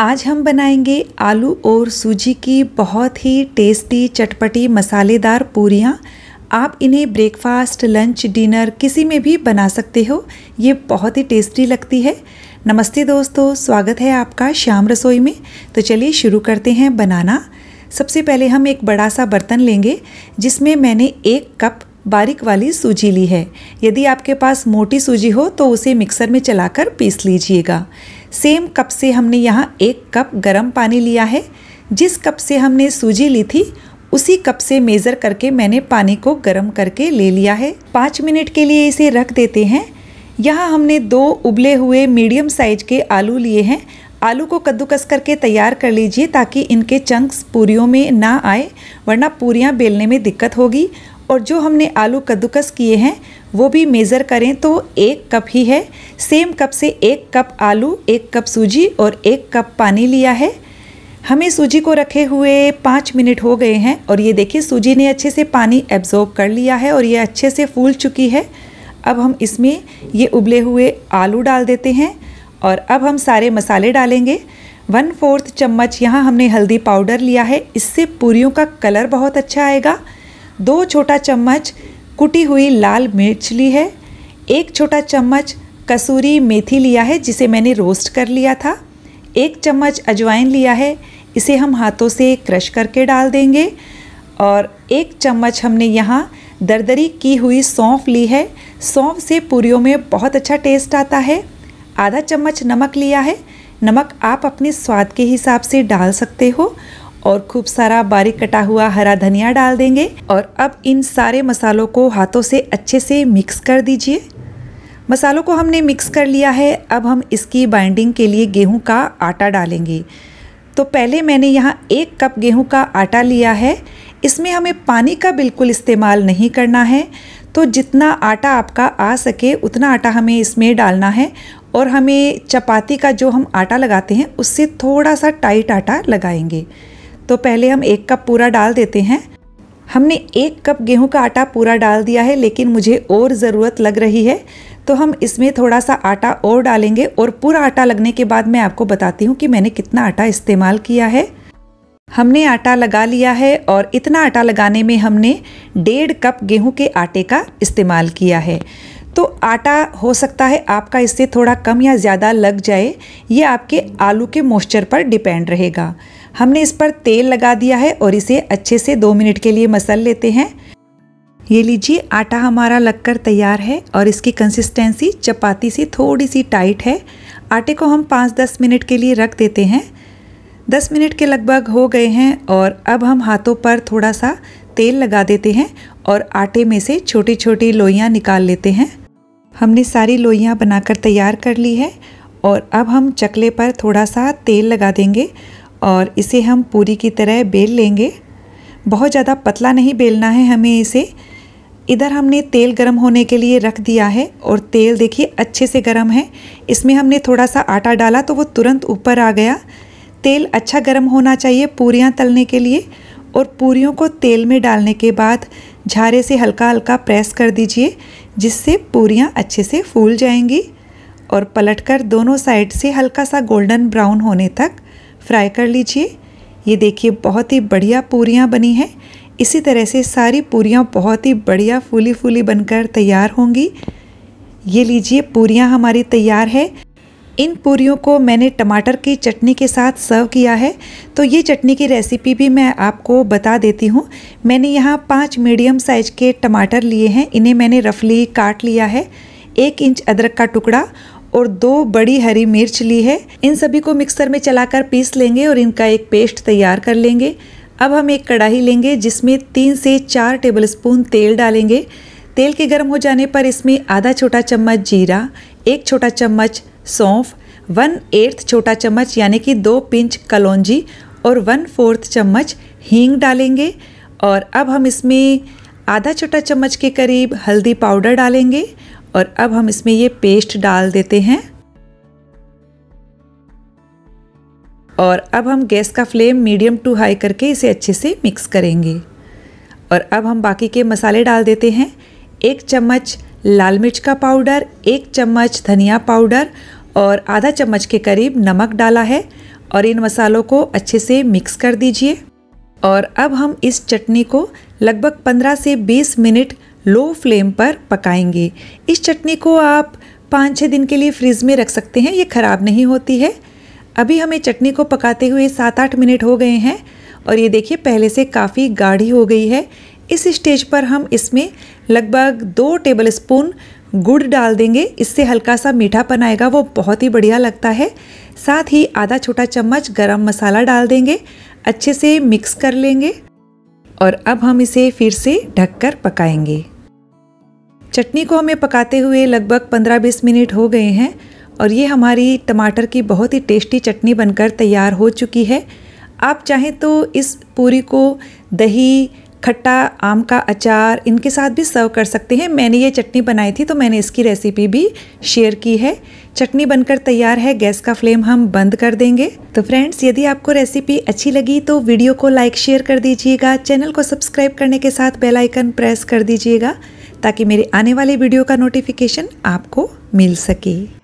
आज हम बनाएंगे आलू और सूजी की बहुत ही टेस्टी चटपटी मसालेदार पूरियाँ आप इन्हें ब्रेकफास्ट लंच डिनर किसी में भी बना सकते हो ये बहुत ही टेस्टी लगती है नमस्ते दोस्तों स्वागत है आपका श्याम रसोई में तो चलिए शुरू करते हैं बनाना सबसे पहले हम एक बड़ा सा बर्तन लेंगे जिसमें मैंने एक कप बारीक वाली सूजी ली है यदि आपके पास मोटी सूजी हो तो उसे मिक्सर में चलाकर पीस लीजिएगा सेम कप से हमने यहाँ एक कप गर्म पानी लिया है जिस कप से हमने सूजी ली थी उसी कप से मेज़र करके मैंने पानी को गर्म करके ले लिया है पाँच मिनट के लिए इसे रख देते हैं यहाँ हमने दो उबले हुए मीडियम साइज के आलू लिए हैं आलू को कद्दूकस करके तैयार कर लीजिए ताकि इनके चंक्स पूरियों में ना आए वरना पूरियाँ बेलने में दिक्कत होगी और जो हमने आलू कद्दूकस किए हैं वो भी मेज़र करें तो एक कप ही है सेम कप से एक कप आलू एक कप सूजी और एक कप पानी लिया है हमें सूजी को रखे हुए पाँच मिनट हो गए हैं और ये देखिए सूजी ने अच्छे से पानी एब्जॉर्ब कर लिया है और ये अच्छे से फूल चुकी है अब हम इसमें ये उबले हुए आलू डाल देते हैं और अब हम सारे मसाले डालेंगे वन फोर्थ चम्मच यहाँ हमने हल्दी पाउडर लिया है इससे पूरीों का कलर बहुत अच्छा आएगा दो छोटा चम्मच कुटी हुई लाल मिर्च ली है एक छोटा चम्मच कसूरी मेथी लिया है जिसे मैंने रोस्ट कर लिया था एक चम्मच अजवाइन लिया है इसे हम हाथों से क्रश करके डाल देंगे और एक चम्मच हमने यहाँ दरदरी की हुई सौंफ ली है सौंफ से पूरियों में बहुत अच्छा टेस्ट आता है आधा चम्मच नमक लिया है नमक आप अपने स्वाद के हिसाब से डाल सकते हो और खूब सारा बारीक कटा हुआ हरा धनिया डाल देंगे और अब इन सारे मसालों को हाथों से अच्छे से मिक्स कर दीजिए मसालों को हमने मिक्स कर लिया है अब हम इसकी बाइंडिंग के लिए गेहूं का आटा डालेंगे तो पहले मैंने यहाँ एक कप गेहूं का आटा लिया है इसमें हमें पानी का बिल्कुल इस्तेमाल नहीं करना है तो जितना आटा आपका आ सके उतना आटा हमें इसमें डालना है और हमें चपाती का जो हम आटा लगाते हैं उससे थोड़ा सा टाइट आटा लगाएंगे तो पहले हम एक कप पूरा डाल देते हैं हमने एक कप गेहूं का आटा पूरा डाल दिया है लेकिन मुझे और ज़रूरत लग रही है तो हम इसमें थोड़ा सा आटा और डालेंगे और पूरा आटा लगने के बाद मैं आपको बताती हूँ कि मैंने कितना आटा इस्तेमाल किया है हमने आटा लगा लिया है और इतना आटा लगाने में हमने डेढ़ कप गेहूं के आटे का इस्तेमाल किया है तो आटा हो सकता है आपका इससे थोड़ा कम या ज़्यादा लग जाए ये आपके आलू के मॉइस्चर पर डिपेंड रहेगा हमने इस पर तेल लगा दिया है और इसे अच्छे से दो मिनट के लिए मसल लेते हैं ये लीजिए आटा हमारा लगकर तैयार है और इसकी कंसिस्टेंसी चपाती से थोड़ी सी टाइट है आटे को हम पाँच दस मिनट के लिए रख देते हैं दस मिनट के लगभग हो गए हैं और अब हम हाथों पर थोड़ा सा तेल लगा देते हैं और आटे में से छोटी छोटी लोइयाँ निकाल लेते हैं हमने सारी लोइयाँ बनाकर तैयार कर ली है और अब हम चकले पर थोड़ा सा तेल लगा देंगे और इसे हम पूरी की तरह बेल लेंगे बहुत ज़्यादा पतला नहीं बेलना है हमें इसे इधर हमने तेल गरम होने के लिए रख दिया है और तेल देखिए अच्छे से गरम है इसमें हमने थोड़ा सा आटा डाला तो वो तुरंत ऊपर आ गया तेल अच्छा गरम होना चाहिए पूरियाँ तलने के लिए और पूरियों को तेल में डालने के बाद झारे से हल्का हल्का प्रेस कर दीजिए जिससे पूरियाँ अच्छे से फूल जाएंगी और पलटकर दोनों साइड से हल्का सा गोल्डन ब्राउन होने तक फ्राई कर लीजिए ये देखिए बहुत ही बढ़िया पूरियाँ बनी हैं इसी तरह से सारी पूरियाँ बहुत ही बढ़िया फूली फूली बनकर तैयार होंगी ये लीजिए पूरियाँ हमारी तैयार है इन पूरियों को मैंने टमाटर की चटनी के साथ सर्व किया है तो ये चटनी की रेसिपी भी मैं आपको बता देती हूँ मैंने यहाँ पाँच मीडियम साइज के टमाटर लिए हैं इन्हें मैंने रफली काट लिया है एक इंच अदरक का टुकड़ा और दो बड़ी हरी मिर्च ली है इन सभी को मिक्सर में चलाकर पीस लेंगे और इनका एक पेस्ट तैयार कर लेंगे अब हम एक कढ़ाई लेंगे जिसमें तीन से चार टेबलस्पून तेल डालेंगे तेल के गर्म हो जाने पर इसमें आधा छोटा चम्मच जीरा एक छोटा चम्मच सौंफ वन एट्थ छोटा चम्मच यानी कि दो पिंच कलौजी और वन फोर्थ चम्मच हींग डालेंगे और अब हम इसमें आधा छोटा चम्मच के करीब हल्दी पाउडर डालेंगे और अब हम इसमें ये पेस्ट डाल देते हैं और अब हम गैस का फ्लेम मीडियम टू हाई करके इसे अच्छे से मिक्स करेंगे और अब हम बाकी के मसाले डाल देते हैं एक चम्मच लाल मिर्च का पाउडर एक चम्मच धनिया पाउडर और आधा चम्मच के करीब नमक डाला है और इन मसालों को अच्छे से मिक्स कर दीजिए और अब हम इस चटनी को लगभग 15 से 20 मिनट लो फ्लेम पर पकाएंगे इस चटनी को आप पाँच छः दिन के लिए फ्रिज में रख सकते हैं ये ख़राब नहीं होती है अभी हमें चटनी को पकाते हुए सात आठ मिनट हो गए हैं और ये देखिए पहले से काफ़ी गाढ़ी हो गई है इस स्टेज पर हम इसमें लगभग दो टेबल स्पून गुड़ डाल देंगे इससे हल्का सा मीठापन आएगा वो बहुत ही बढ़िया लगता है साथ ही आधा छोटा चम्मच गरम मसाला डाल देंगे अच्छे से मिक्स कर लेंगे और अब हम इसे फिर से ढककर पकाएंगे चटनी को हमें पकाते हुए लगभग 15-20 मिनट हो गए हैं और ये हमारी टमाटर की बहुत ही टेस्टी चटनी बनकर तैयार हो चुकी है आप चाहें तो इस पूरी को दही खट्टा आम का अचार इनके साथ भी सर्व कर सकते हैं मैंने ये चटनी बनाई थी तो मैंने इसकी रेसिपी भी शेयर की है चटनी बनकर तैयार है गैस का फ्लेम हम बंद कर देंगे तो फ्रेंड्स यदि आपको रेसिपी अच्छी लगी तो वीडियो को लाइक शेयर कर दीजिएगा चैनल को सब्सक्राइब करने के साथ बेल आइकन प्रेस कर दीजिएगा ताकि मेरे आने वाले वीडियो का नोटिफिकेशन आपको मिल सके